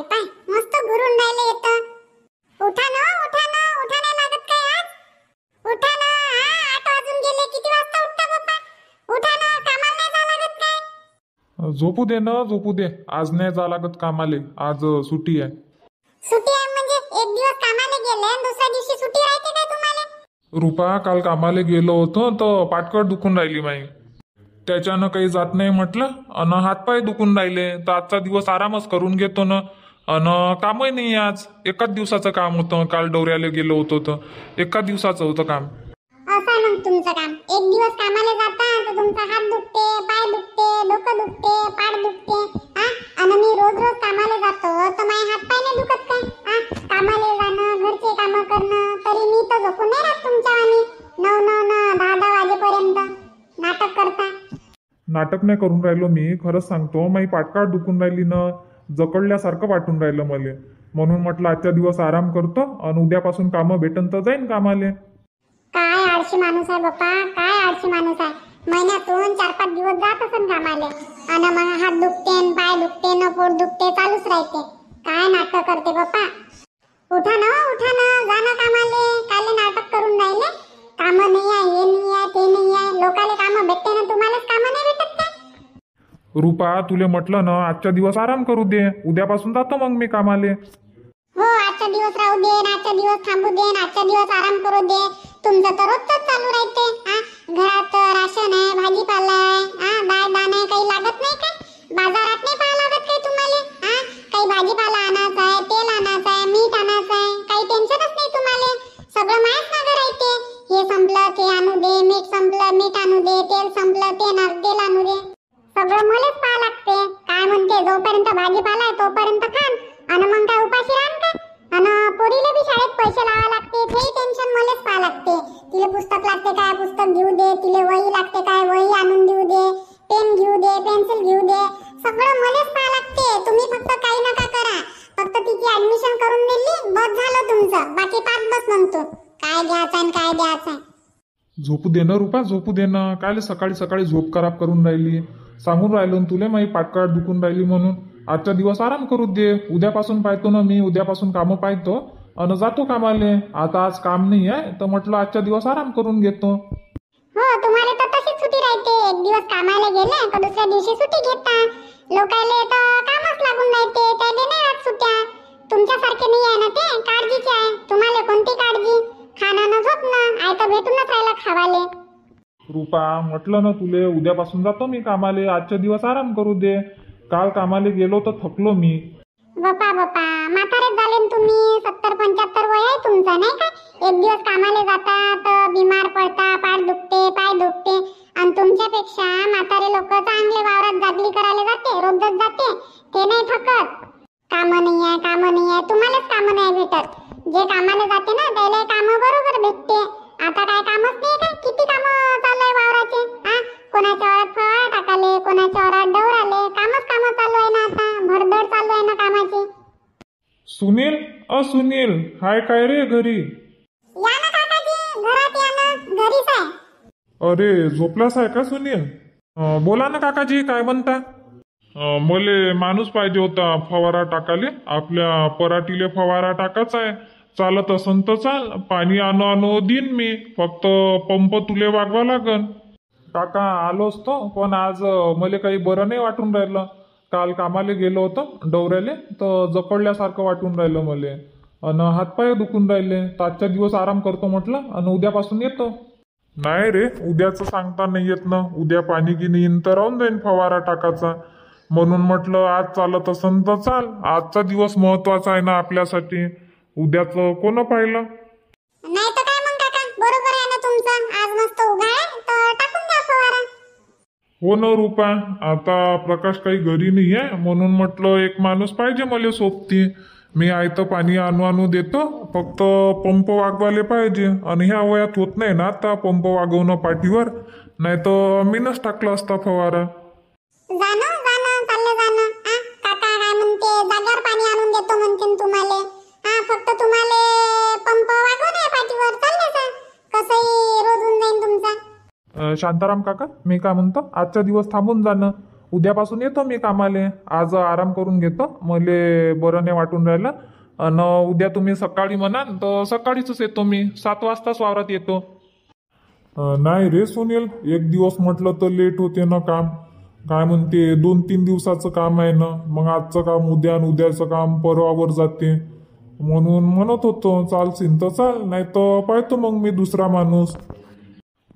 काय पाय मस्त घुरून राहिले येत उठा ना उठा ना उठा नाही लागत काय आज उठा ना हा आठ वाजून गेले किती वाजता उठता बाप्पा उठा ना कामाला नाही जा लागत काय झोपू दे ना झोपू दे आज नाही जा लागत कामाले आज सुट्टी आहे सुट्टी आहे म्हणजे एक दिवस कामाला गेले आणि दुसऱ्या दिवशी सुट्टी राहते काय तुम्हाला रुपा काल कामाला गेलो होतो तर पाटकळ दुखून राहिली माई त्याच्यानं काही जात नाही म्हटलं अन हातपाय दुखून राहिले तर आजचा दिवस आरामच करून घेतो ना अन कामही नाही आज एकाच दिवसाचं काम होतं काल डौऱ्याला गेलो होतो तर एकाच दिवसाचं होतं काम असं आहे मग तुमचं काम एक दिवस कामाला जाता तर तुमचा हात दुखते पाय दुखते डोकं दुखते पाठ दुखते हा आणि मी रोज रोज कामाला जातो तर माझे हात पाय दुखत काय हा कामाला जाणं घरचे काम करणं तरी मी तर झोपून नाही राहत तुमच्या आणि नऊ नऊ नऊ दहा दहा वाजेपर्यंत नाटक करता नाटक नाही करून राहिलो मी खरंच सांगतो माझी पाठकाळ दुखून राहिली ना जकडल्यासारखं वाटून राहिलं मला म्हणून म्हटलं आजचा दिवस आराम करतो आणि उद्यापासून कामं भेटन तर जाईन कामाले काय आळशी माणूस आहे बाप्पा काय आळशी माणूस आहे महिन्यातून चार पाच दिवस जात असन कामाले आणि मग हात दुखते पाय दुखते न पोट दुखते चालूच राहते काय नाटक करते बाप्पा उठा ना उठा ना जा ना कामाले काल नाटक करून राहिले काम नाही आहे हे नाही आहे ते नाही आहे लोकाले काम भेटते ना तुम्हालाच काम नाही रुपा तुले म्हटलं ना आजचा दिवस आराम करू दे उद्यापासून जातो मग मी कामाले हो आजचा दिवस राहू दे आजचा दिवस थांबू दे आजचा दिवस आराम करू दे तुमचं तर रोजच चालू राहते लागते काय पुस्तक घेऊ दे तिले वही लागते काय वही आणून देऊ दे पेन घेऊ दे पेन्सिल घेऊ दे सगळं मलेच पाहा लागते तुम्ही फक्त काही नका करा फक्त तिची ऍडमिशन करून दिली बस झालं तुमचं बाकी पाच बस म्हणतो काय द्यायचं आणि काय द्यायचं झोपू दे ना रुपा झोपू दे ना काय सकाळी सकाळी झोप खराब करून राहिली सांगून राहिलो तुला माझी पाठकाळ दुखून राहिली म्हणून आजचा दिवस आराम करू दे उद्यापासून पाहतो ना मी उद्यापासून कामं पाहतो अन जातो कामाले आता आज काम नाही आहे तर म्हटलं आजच्या दिवस आराम करून घेतो हो तुम्हाला तर तशीच सुट्टी राहते एक दिवस कामाला गेले तर दुसऱ्या दिवशी सुट्टी घेता लोकायले तर कामच लागून राहते त्याले नाही राहत सुट्ट्या सारखे नाही आहे ना ते काळजीचे आहे तुम्हाला कोणती काळजी खाणं ना झोपणं आय तर भेटूनच राहिला खावाले रुपा म्हटलं ना तुले उद्यापासून जातो मी कामाले आजच्या दिवस आराम करू दे काल कामाले गेलो तर थकलो मी बापा बापा म्हातारेच झाले तुम्ही सत्तर पंच्याहत्तर वय आहे तुमचं नाही का एक दिवस कामाला जाता तर बिमार पडता पाठ दुखते पाय दुखते आणि तुमच्यापेक्षा म्हातारे लोक चांगले वावरात जागली करायला जाते रोजच जाते ते नाही थकत काम नाही आहे काम नाही आहे तुम्हालाच काम नाही भेटत जे कामाला जाते ना त्याला काम बरोबर भेटते आता काय कामच नाही काय किती काम चालू वावराचे कोणाच्या वरात फळ टाकाले कोणाच्या वरात डवर आले कामच काम चालू आहे ना आता भरदौड चालू आहे ना कामाची सुनील अ सुनील हाय काय रे घरी या ना काकाजी घरात या ना घरीच आहे अरे झोपलास आहे का सुनील बोला ना काकाजी काय म्हणता मले माणूस पाहिजे होता फवारा टाकाले आपल्या पराटीले फवारा टाकाच आहे चालत असन तर चाल पाणी आणू आणू दिन मी फक्त पंप तुले वागवा लागन काका आलो असतो पण आज मला काही बरं नाही वाटून राहिलं काल कामाला गेलो होतो डोवऱ्याले तर जकडल्यासारखं वाटून राहिलं मला आणि हातपाय दुखून राहिले तर आजचा दिवस आराम करतो म्हटलं आणि उद्यापासून येतो नाही रे उद्याचं सांगता नाही येत ना उद्या पाणी गिनी येईन तर राहून जाईन फवारा टाकाचा म्हणून म्हटलं आज चालत असन तर चाल आजचा दिवस महत्वाचा आहे ना आपल्यासाठी उद्याचं कोण पाहिलं नाही तर काय मग काका बरोबर आहे ना तुमचं आज मस्त तर हो ना रुपा आता प्रकाश काही घरी नाही आहे म्हणून म्हटलं एक माणूस पाहिजे मला सोबती मी आयतं पाणी आणू आणू देतो फक्त पंप वागवाले पाहिजे आणि ह्या वयात होत नाही ना आता पंप वागवणं पाठीवर नाही तर मीनच टाकलं असता फवारा तुम्हाला फक्त तुम्हाला पंप वागवणे शांताराम काका मी काय म्हणतो आजचा दिवस थांबून जाणं उद्यापासून येतो मी कामाले आज आराम करून घेतो मले बरं नाही वाटून राहिलं आणि उद्या तुम्ही सकाळी म्हणाल तर सकाळीच येतो मी सात वाजता वावरात येतो नाही रे सुनील एक दिवस म्हटलं तर लेट होते ना काम काय म्हणते दोन तीन दिवसाचं काम आहे ना मग आजचं काम उद्या आणि उद्याचं काम परवावर जाते म्हणून म्हणत होतो चालशील तर चाल नाही तर पाहतो मग मी दुसरा माणूस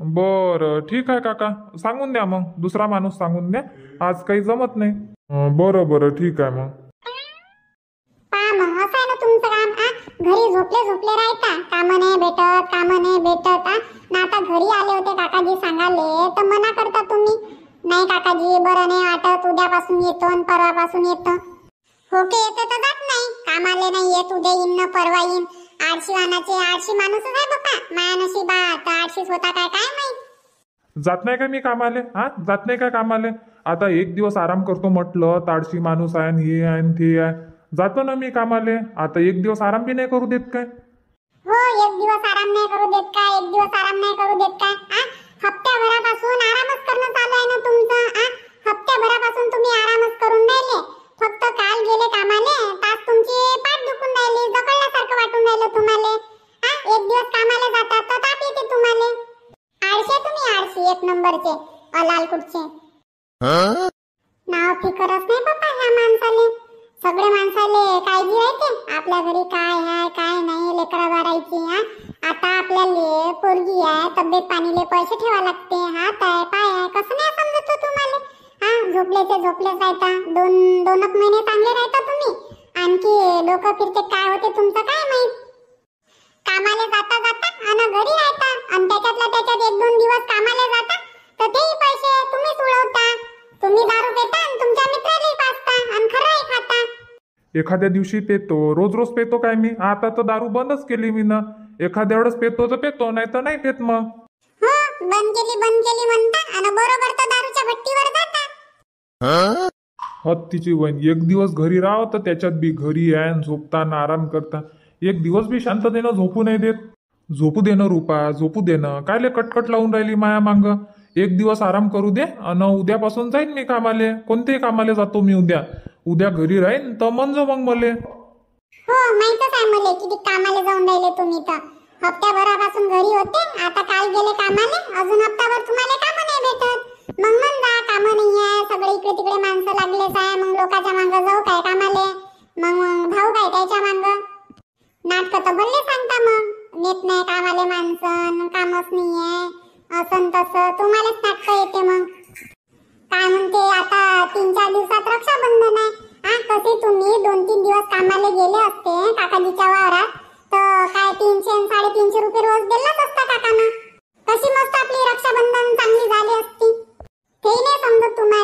बरं ठीक आहे काका सांगून द्या मग दुसरा माणूस सांगून द्या आज काही जमत नाही अं, बरं बरं ठीक आहे मग पहा मग असं आहे ना तुमचं काम घरी झोपले झोपले राहता कामं नाही भेटत कामं नाही भेटत ना आता घरी आले होते काकाजी सांगाले तर मना करता तुम्ही नाही काकाजी बरं नाही वाटत उद्यापासून येतो आणि परवापासून येतो हो की येते तर जात नाही कामाले नाही येत उद्या येईन ना परवा येईन आळशी वाहनाचे आळशी माणूस आहे बाप्पा माया नशिबात आळशीच होता काय काय जात नाही का मी कामाले हा जात नाही का कामाले आता एक दिवस आराम करतो म्हटलं ताडशी माणूस आहे हे आहे आणि ते आहे जातो ना मी कामाले आता एक दिवस आराम बी नाही करू देत काय हो एक दिवस आराम नाही करू देत का एक दिवस आराम नाही करू देत का आ? हप्त्याभरापासून आरामच करणं चालू आहे ना तुमचं हप्त्याभरापासून तुम्ही आरामच करून राहिले फक्त काल गेले कामाले पाच तुमची पाठ दुखून राहिली जकळल्यासारखं वाटून राहिलं तुम्हाला हा एक दिवस कामाले जातात तर ताप येते तुम्हाला आळशे तुम्ही आळशी एक नंबरचे लाल कुठचे नाव फिकरच नाही पप्पा ह्या माणसाले सगळे माणसाले काळजी राहते आपल्या घरी काय आहे काय नाही लेकरा बारायची हा आता आपल्याला पोरगी आहे तब्येत पाणीले पैसे ठेवा लागते हात आहे झोपल्याचे झोपल्याच राहता दोन दोनक महिने चांगले राहता तुम्ही आणखी लोक फिरते काय होते तुमचं काय माहित कामाला जाता जाता आणि घरी राहता आणि त्याच्यातला त्याच्यात एक दोन दिवस कामाला जाता तर तेही पैसे तुम्हीच उडवता तुम्ही दारू देता आणि तुमच्या मित्रालाही पाचता आणि खराही खाता एखाद्या दिवशी पेतो रोज रोज पेतो काय मी आता तर दारू बंदच केली मी ना एखाद्या वेळेस पेतो तर पेतो नाही तर नाही पेत मग हो बंद केली बंद केली म्हणता आणि बरोबर तर दारूच्या भट्टीवर जाता हत्तीची बहीण एक दिवस घरी राहा तर त्याच्यात बी घरी आहे झोपताना आराम करता एक दिवस बी शांततेनं झोपू नाही देत झोपू देणं रुपा झोपू देणं कायले कटकट लावून राहिली माया मांग एक दिवस आराम करू दे अन उद्यापासून जाईन मी कामाले कोणतेही कामाले जातो मी उद्या उद्या घरी राहीन तर मन जो मग मले हो माहितच आहे मला किती कामाला जाऊन राहिले तुम्ही तर हप्त्याभरापासून घरी होते आता काल गेले कामाले अजून हप्ताभर तुम्हाला लोकांच्या मागं जाऊ काय कामाले मग भाऊ काय त्याच्या मागं नाटक तर बोलले सांगता मग नेत नाही कामाले माणसं कामच नाहीये असं तसं तुम्हालाच नाटक येते मग काय म्हणते आता तीन चार दिवसात रक्षाबंधन आहे हा कसे तुम्ही दोन तीन दिवस कामाला गेले असते काकाजीच्या वावरात तर काय तीनशे साडेतीनशे रुपये रोज दिलाच असता काकांना कशी मस्त आपली रक्षाबंधन चांगली झाली असती ते नाही समजत तुम्हाला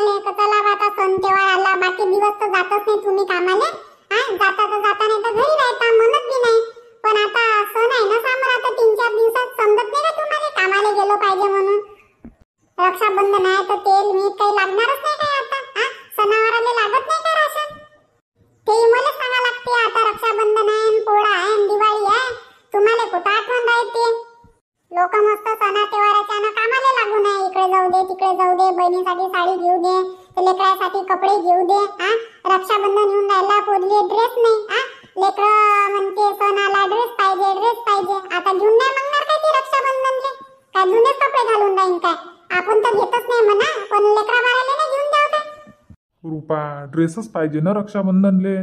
ड्रेसच पाहिजे ना रक्षाबंधनले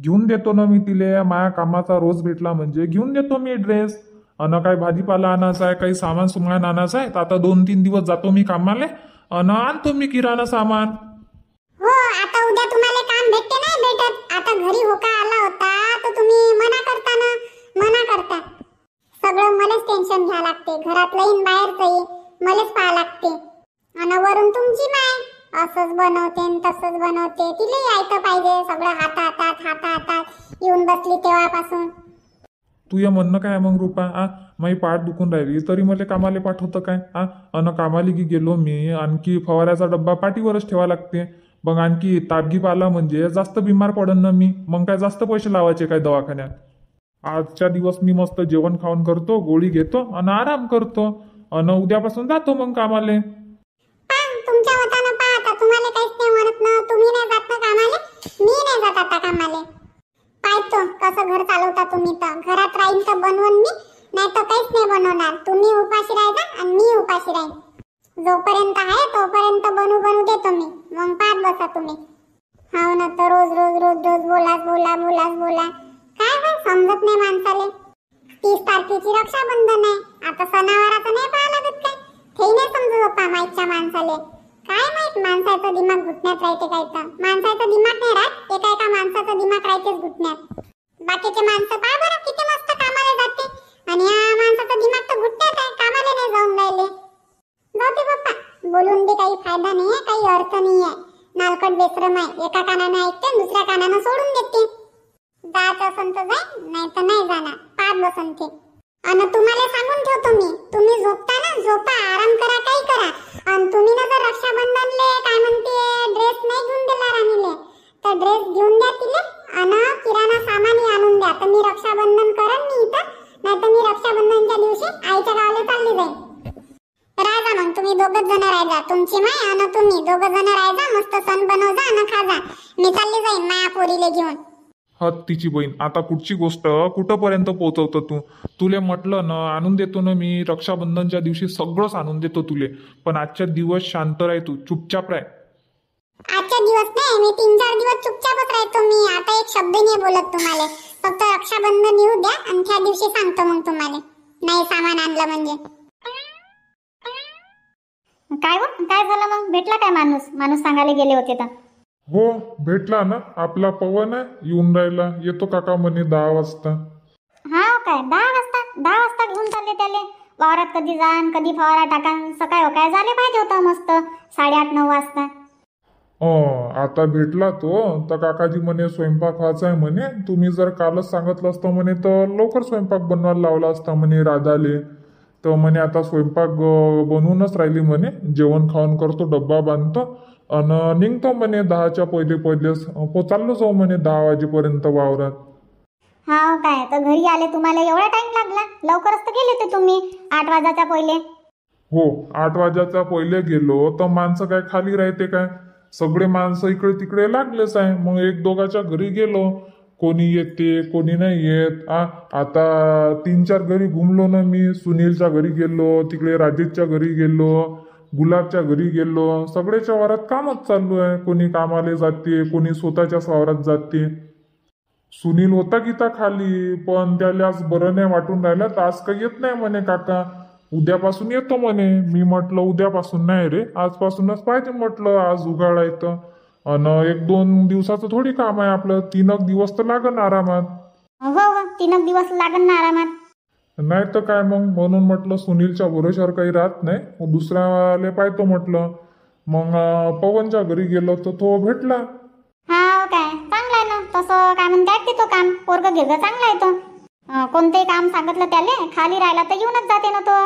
घेऊन देतो ना मी तिले माया कामाचा रोज भेटला म्हणजे घेऊन देतो मी ड्रेस अन काही भाजीपाला आणायचा आहे काही सामान सुमान आणायचा आहे तर आता दोन तीन दिवस जातो मी कामाले अन आणतो मी किराणा सामान हो आता उद्या तुम्हाला काम भेटते ना आता घरी होका आला होता तर तुम्ही मना करता ना मना करता सगळं मलाच टेन्शन घ्या लागते घरातलंही बाहेरचंही मलाच पाहा लागते आणि वरून तुमची माय असंच बनवते तसंच बनवते तिले यायचं पाहिजे सगळं हाता हातात हाता हातात येऊन बसली तेव्हापासून तू या म्हणणं काय मग रुपा आ माई पाठ दुखून राहिली तरी मला कामाले पाठवतं काय आ अन कामाली की गेलो मी आणखी फवाऱ्याचा डब्बा पाठीवरच ठेवा लागते मग आणखी तापगीप आला म्हणजे जास्त बिमार पडन ना मी मग काय जास्त पैसे लावायचे काय दवाखान्यात आजच्या दिवस मी मस्त जेवण खाऊन करतो गोळी घेतो आणि आराम करतो आणि उद्यापासून जातो मग कामाले तुमच्या वतानं पहा आता तुम्हाला काहीच नाही ना तुम्ही नाही जात ना कामाले मी नाही जात आता काय पाहतो कसं घर चालवता तुम्ही तर घरात राहीन तर बनवून मी नाही तर काहीच नाही बनवणार तुम्ही उपाशी राहायचा आणि मी उपाशी राहीन जोपर्यंत आहे तोपर्यंत बनू बनू देतो मी मग पाहत बसा तुम्ही हो ना तर रोज रोज रोज रोज बोला बोला बोला बोला काय काय समजत नाही माणसाले तीस तारखेची रक्षाबंधन आहे आता सणावाराचं नाही पाहिला काय ते नाही समजत होता माईकच्या माणसाले काय माहित माणसाचा दिमाग घुटण्यात राहते काय तर माणसाचा दिमाग नाही राहत एका एका माणसाचा दिमाग राहतेच घुटण्यात बाकीचे माणसं पाहा बरं किती मस्त कामाला जाते आणि या माणसाचा दिमाग तर घुटण्यात आहे कामाला नाही जाऊन राहिले जाऊ दे बाप्पा बोलून दे काही फायदा नाही काही अर्थ नाही मालकट नालकट बेसरम आहे एका कानानं ऐकते दुसऱ्या कानानं सोडून देते जात असन तर जाय नाही तर नाही जाणार पाच बसन ते आणि तुम्हाला सांगून ठेवतो मी तुम्ही झोपता ना झोपा आराम करा काही करा आणि तुम्ही ना जर रक्षाबंधनले काय म्हणते ड्रेस नाही घेऊन दिला राणीले तर ड्रेस घेऊन द्या तिले आणि किराणा सामान आणून द्या तर मी रक्षाबंधन तुमची माय अन तुम्ही दोघ जण राहायचा मस्त सण बनवजा अन खाजा मी चालली जाईन माया पोरीले घेऊन हत्तीची बहीण आता कुठची गोष्ट कुठपर्यंत पोहोचवतो तू तुले म्हटलं ना आणून देतो ना मी रक्षाबंधनच्या दिवशी सगळंच आणून देतो तुले पण आजच्या दिवस शांत राह तू चुपचाप राह आजच्या दिवस नाही मी तीन चार दिवस चुपचापच राहतो मी आता एक शब्द नाही बोलत तुम्हाला फक्त रक्षाबंधन येऊ द्या आणि त्या दिवशी सांगतो मग तुम्हाला नाही सामान आणलं म्हणजे काय हो काय झालं मग भेटला काय माणूस माणूस सांगायला गेले होते तर हो भेटला ना आपला पवन येऊन राहिला येतो काका म्हणे दहा वाजता हा काय दहा वाजता दहा वाजता घेऊन चालले त्याले वावरात कधी जाण कधी फवारा टाका सकाळ काय झाले पाहिजे होतं मस्त साडेआठ नऊ वाजता ओ, आता भेटला तो तर काकाजी म्हणे स्वयंपाक व्हायचा आहे म्हणे तुम्ही जर कालच सांगितलं असतं म्हणे तर लवकर स्वयंपाक बनवायला लावला असता म्हणे राधाले तर म्हणे आता स्वयंपाक बनवूनच राहिली म्हणे जेवण खाऊन करतो डब्बा बांधतो आणि निघतो म्हणे दहाच्या पहिले पहिलेच पोचाललो जाऊ म्हणे दहा वाजेपर्यंत वावरात हा काय तर घरी आले तुम्हाला एवढा टाइम लागला लवकरच तर गेले होते तुम्ही आठ वाजाच्या पहिले हो आठ वाजाच्या पहिले गेलो तर माणसं काय खाली राहते काय सगळे माणसं इकडे तिकडे लागलेच आहे मग एक दोघाच्या घरी गेलो कोणी येते कोणी नाही येत आ आता तीन चार घरी घुमलो ना मी सुनीलच्या घरी गेलो तिकडे राजेशच्या घरी गेलो गुलाबच्या घरी गेलो सगळ्याच्या वरात कामच चालू आहे कोणी कामाला जाते कोणी स्वतःच्या सावरात जाते सुनील होता गीता खाली पण त्याला बरं नाही वाटून राहिलं तर आज काही येत नाही म्हणे काका उद्यापासून येतो म्हणे मी म्हटलं उद्यापासून नाही रे आजपासूनच पाहिजे म्हटलं आज उघाडायचं अन एक दोन दिवसाचं थोडी काम आहे आपलं तीनक दिवस तर लागन आरामात हो, हो. तीनक दिवस लागेल ना आरामात नाही तर काय मग म्हणून म्हटलं सुनीलच्या भरोशावर काही राहत नाही मग दुसऱ्याले पाहतो म्हटलं मग पवनच्या घरी गेलो तर तो भेटला हा हो काय चांगला ना तसं काय म्हणते तो काम पोरग चांगला आहे तो कोणते काम सांगितलं त्याले खाली राहिला तर येऊनच जाते ना तो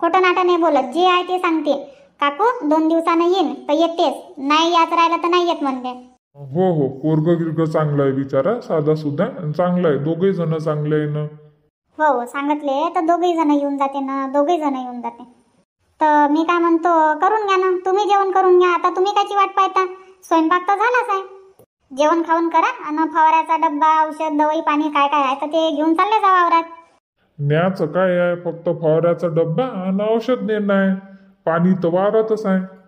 खोटं नाटं नाही बोलत जे आहे ते सांगते काकू दोन दिवसानं येईन तर येतेच नाही याच राहिलं तर नाही येत म्हणते हो हो पोरग गिरग चांगला आहे बिचारा साधा सुद्धा चांगला आहे दोघे जण चांगले आहे ना हो सांगितले तर दोघे जण येऊन जाते ना दोघे जण येऊन जाते तर मी काय म्हणतो करून घ्या ना तुम्ही जेवण करून घ्या आता तुम्ही काची वाट पाहता स्वयंपाक तर झालाच आहे जेवण खाऊन करा आणि फवाऱ्याचा डब्बा औषध दवाई पाणी काय काय आहे तर ते घेऊन चालले जा वावरात न्याचं काय आहे फक्त फवाऱ्याचा डब्बा आणि औषध नेणं आहे पाणी तर वारतच आहे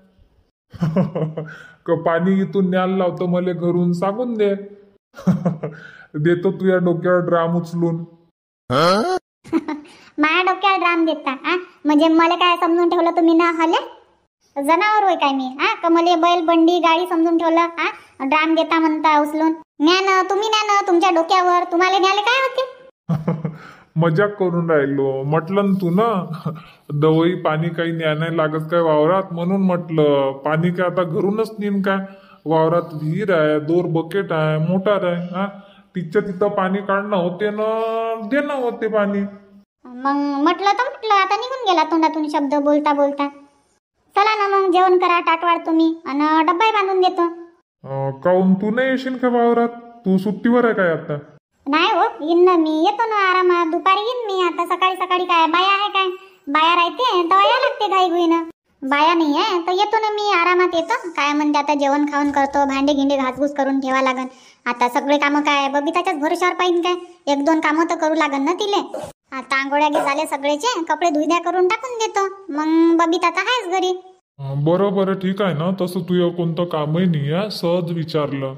क पाणी इथून न्यायला लावतो मले घरून सांगून दे देतो तू डोक्यावर ड्राम उचलून माझ्या डोक्यावर ड्राम देता आ म्हणजे मला काय समजून ठेवलं तुम्ही ना हले जनावर होय काय मी हा कमले बैल बंडी गाडी समजून ठेवलं हा ड्राम देता म्हणता उचलून ज्ञान तुम्ही ज्ञान तुमच्या डोक्यावर तुम्हाला न्याले काय होते मजाक करून राहिलो म्हटलं ना तू ना दवई पाणी काही न्याय नाही लागत काय वावरात म्हणून म्हटलं पाणी काय आता घरूनच नेन काय वावरात विहीर आहे दोर बकेट आहे मोटार आहे हा तिथं तिथं पाणी काढणं होते ना देणं होते पाणी मग म्हटलं तर म्हटलं आता निघून गेला तोंडातून शब्द बोलता बोलता चला ना मग जेवण करा टाटवाड तुम्ही आणि डब्बाही बांधून देतो काऊन तू नाही येशील का वावरात तू सुट्टीवर आहे काय आता नाही हो येईन मी येतो ना आरामात सकाळी सकाळी काय बाया आहे काय बाया राहते तर या लागते काही गुईनं बाया नाही आहे तर येतो ना मी आरामात येतो काय म्हणते आता जेवण खाऊन करतो भांडे गिंडे घासघूस करून ठेवा लागन आता सगळे कामं काय बबिताच्याच भरोशावर पाहिजे काय एक दोन कामं तर करू लागन ना तिले आता आंघोळ्या घे झाले सगळेचे कपडे धुद्या करून टाकून देतो मग बबिता तर आहेच घरी बरं बरं ठीक आहे ना तसं तुझं कोणतं कामही नाही आहे सहज विचारलं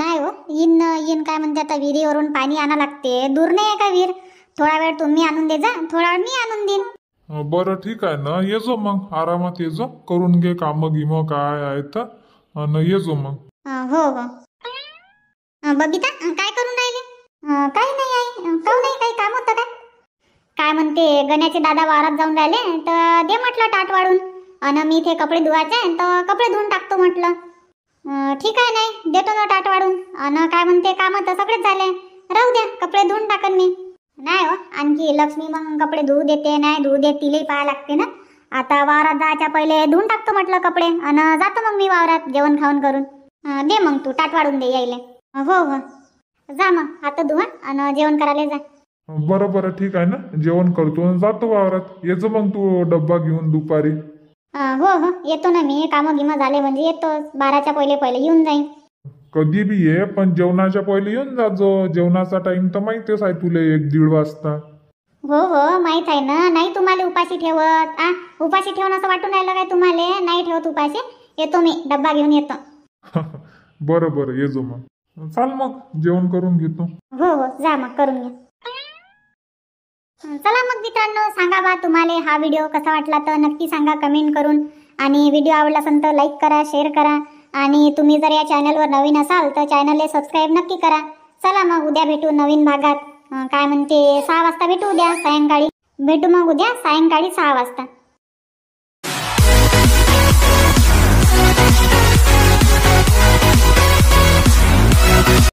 नाही हो इन इन काय म्हणते आता विहिरीवरून पाणी आणा लागते दूर नाही आहे का विहीर थोडा वेळ तुम्ही आणून दे जा थोडा वेळ मी आणून देईन बर बरं ठीक आहे ना ये जो मग आरामात ये जो करून घे काम गिम काय आहे तर ये जो मग हो हो बबिता काय करून राहिली काय नाही आहे काही नाही काही काम होतं काय काय म्हणते गण्याचे दादा वारात जाऊन राहिले तर दे म्हटलं टाट वाढून आणि मी इथे कपडे धुवायचे तर कपडे धुवून टाकतो म्हटलं ठीक आहे नाही देतो ना टाट वाढून आणि काय म्हणते काम तर सगळेच झाले राहू द्या कपडे धुवून टाकन मी नाही हो आणखी लक्ष्मी मग कपडे धुवू देते नाही धुवू देत तिलाही पाहायला लागते ना आता वावरात जायच्या पहिले धुवून टाकतो म्हटलं कपडे आणि जातो मग मी वावरात जेवण खाऊन करून दे मग तू टाट वाढून दे यायले हो हो जा मग आता धुवा आणि जेवण करायला जा बरं बरं ठीक आहे ना जेवण करतो जातो वावरात येतो मग तू डब्बा घेऊन दुपारी हो हो येतो ना मी काम गिमं झाले म्हणजे येतो बाराच्या पहिले पहिले येऊन जाईन कधी बी ये पण जेवणाच्या पहिले येऊन जाजो जेवणाचा टाइम तर माहितीच आहे तुला एक दीड वाजता हो हो माहित आहे ना नाही तुम्हाला उपाशी ठेवत आ उपाशी ठेवून असं वाटून राहिलं काय तुम्हाला नाही ठेवत उपाशी येतो मी डब्बा घेऊन येतो बरोबर येजो ये जो मग चाल मग जेवण करून घेतो हो हो जा मग करून घे चला मग मित्रांनो सांगा बा तुम्हाला हा व्हिडिओ कसा वाटला तर नक्की सांगा कमेंट करून आणि व्हिडिओ आवडला असेल तर लाईक करा शेअर करा आणि तुम्ही जर या चॅनलवर नवीन असाल तर चॅनलला सबस्क्राईब नक्की करा चला मग उद्या भेटू नवीन भागात काय म्हणते सहा वाजता भेटू उद्या सायंकाळी भेटू मग उद्या सायंकाळी सहा वाजता